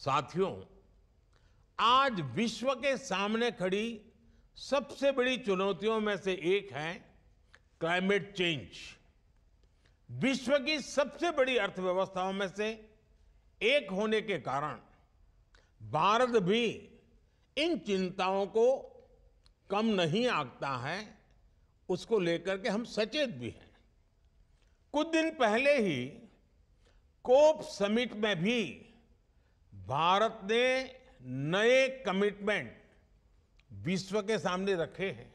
साथियों आज विश्व के सामने खड़ी सबसे बड़ी चुनौतियों में से एक है क्लाइमेट चेंज विश्व की सबसे बड़ी अर्थव्यवस्थाओं में से एक होने के कारण भारत भी इन चिंताओं को कम नहीं आंकता है उसको लेकर के हम सचेत भी हैं कुछ दिन पहले ही कोप समिट में भी भारत ने नए कमिटमेंट विश्व के सामने रखे हैं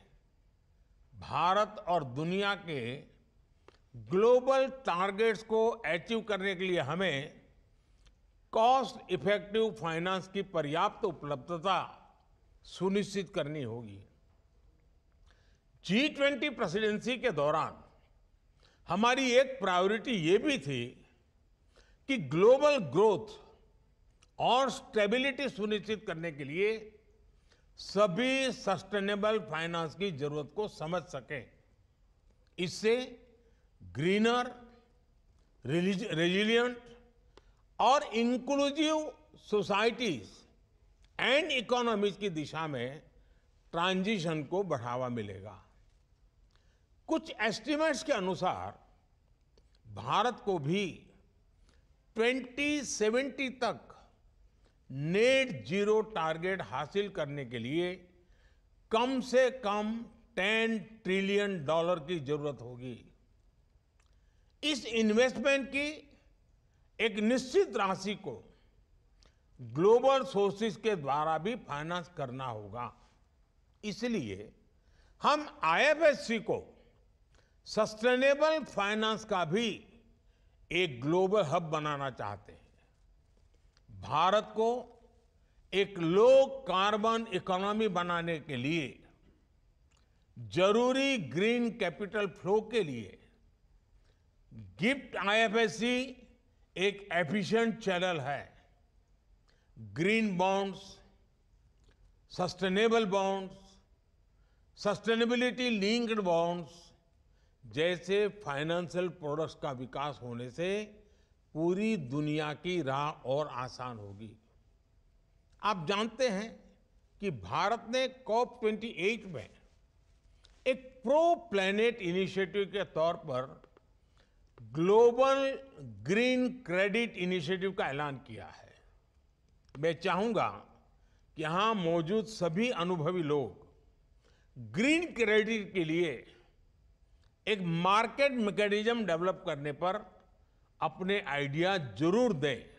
भारत और दुनिया के ग्लोबल टारगेट्स को अचीव करने के लिए हमें कॉस्ट इफेक्टिव फाइनेंस की पर्याप्त उपलब्धता सुनिश्चित करनी होगी जी ट्वेंटी प्रेसिडेंसी के दौरान हमारी एक प्रायोरिटी ये भी थी कि ग्लोबल ग्रोथ और स्टेबिलिटी सुनिश्चित करने के लिए सभी सस्टेनेबल फाइनेंस की जरूरत को समझ सके इससे ग्रीनर रेजिलियंट और इंक्लूसिव सोसाइटीज एंड इकोनॉमीज की दिशा में ट्रांजिशन को बढ़ावा मिलेगा कुछ एस्टिमेट्स के अनुसार भारत को भी 2070 तक नेट जीरो टारगेट हासिल करने के लिए कम से कम 10 ट्रिलियन डॉलर की जरूरत होगी इस इन्वेस्टमेंट की एक निश्चित राशि को ग्लोबल सोर्सेज के द्वारा भी फाइनेंस करना होगा इसलिए हम आईएफएससी को सस्टेनेबल फाइनेंस का भी एक ग्लोबल हब बनाना चाहते हैं भारत को एक लो कार्बन इकोनॉमी बनाने के लिए जरूरी ग्रीन कैपिटल फ्लो के लिए गिफ्ट आईएफएससी एक एफिशिएंट चैनल है green bonds sustainable bonds sustainability linked bonds जैसे फाइनेंशियल प्रोडक्ट्स का विकास होने से पूरी दुनिया की राह और आसान होगी आप जानते हैं कि भारत ने कॉप 28 में एक प्रो प्लैनेट इनिशिएटिव के तौर पर ग्लोबल ग्रीन क्रेडिट इनिशिएटिव का ऐलान किया है मैं चाहूंगा कि यहाँ मौजूद सभी अनुभवी लोग ग्रीन क्रेडिट के लिए एक मार्केट मैकेनिज्म डेवलप करने पर अपने आइडिया जरूर दें